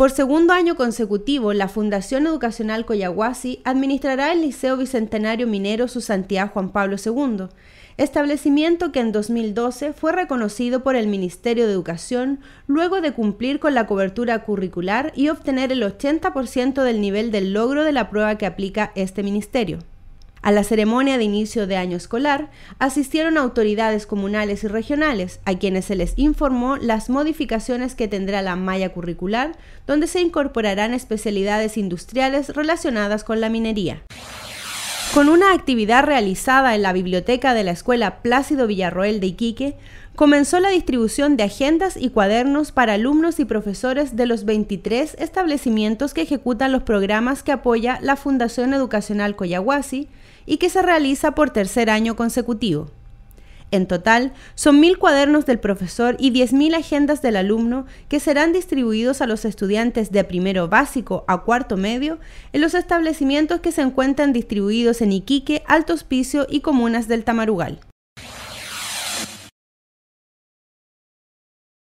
Por segundo año consecutivo, la Fundación Educacional Coyahuasi administrará el Liceo Bicentenario Minero Su Santidad Juan Pablo II, establecimiento que en 2012 fue reconocido por el Ministerio de Educación luego de cumplir con la cobertura curricular y obtener el 80% del nivel del logro de la prueba que aplica este ministerio. A la ceremonia de inicio de año escolar asistieron autoridades comunales y regionales, a quienes se les informó las modificaciones que tendrá la malla curricular, donde se incorporarán especialidades industriales relacionadas con la minería. Con una actividad realizada en la biblioteca de la Escuela Plácido Villarroel de Iquique, comenzó la distribución de agendas y cuadernos para alumnos y profesores de los 23 establecimientos que ejecutan los programas que apoya la Fundación Educacional Coyahuasi y que se realiza por tercer año consecutivo. En total, son mil cuadernos del profesor y 10.000 agendas del alumno que serán distribuidos a los estudiantes de primero básico a cuarto medio en los establecimientos que se encuentran distribuidos en Iquique, Alto Hospicio y comunas del Tamarugal.